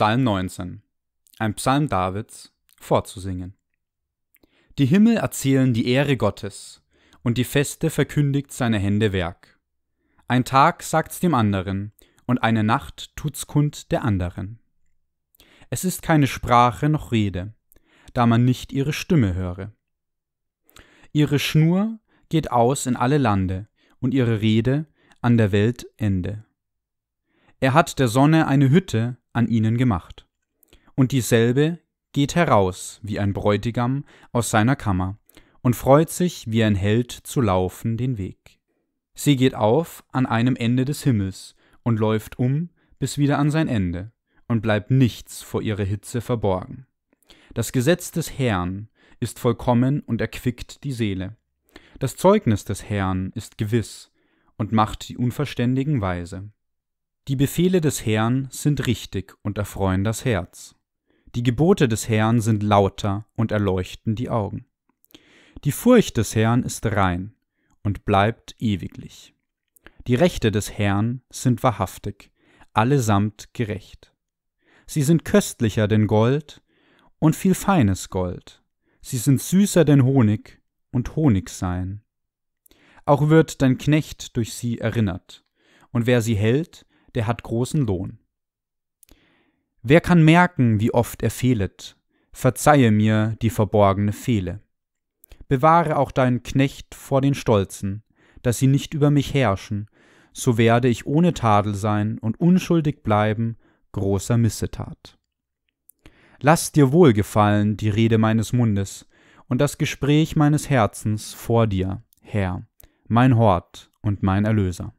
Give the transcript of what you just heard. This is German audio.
Psalm 19, ein Psalm Davids, vorzusingen. Die Himmel erzählen die Ehre Gottes, und die Feste verkündigt seine Hände Werk. Ein Tag sagt's dem anderen, und eine Nacht tut's kund der anderen. Es ist keine Sprache noch Rede, da man nicht ihre Stimme höre. Ihre Schnur geht aus in alle Lande, und ihre Rede an der Welt Ende. Er hat der Sonne eine Hütte, an ihnen gemacht. Und dieselbe geht heraus wie ein Bräutigam aus seiner Kammer und freut sich wie ein Held zu laufen den Weg. Sie geht auf an einem Ende des Himmels und läuft um bis wieder an sein Ende und bleibt nichts vor ihrer Hitze verborgen. Das Gesetz des Herrn ist vollkommen und erquickt die Seele. Das Zeugnis des Herrn ist gewiss und macht die Unverständigen weise. Die Befehle des Herrn sind richtig und erfreuen das Herz. Die Gebote des Herrn sind lauter und erleuchten die Augen. Die Furcht des Herrn ist rein und bleibt ewiglich. Die Rechte des Herrn sind wahrhaftig, allesamt gerecht. Sie sind köstlicher denn Gold und viel feines Gold. Sie sind süßer denn Honig und Honig sein. Auch wird dein Knecht durch sie erinnert, und wer sie hält, der hat großen Lohn. Wer kann merken, wie oft er fehlet? Verzeihe mir die verborgene Fehle. Bewahre auch deinen Knecht vor den Stolzen, dass sie nicht über mich herrschen, so werde ich ohne Tadel sein und unschuldig bleiben großer Missetat. Lass dir wohlgefallen die Rede meines Mundes und das Gespräch meines Herzens vor dir, Herr, mein Hort und mein Erlöser.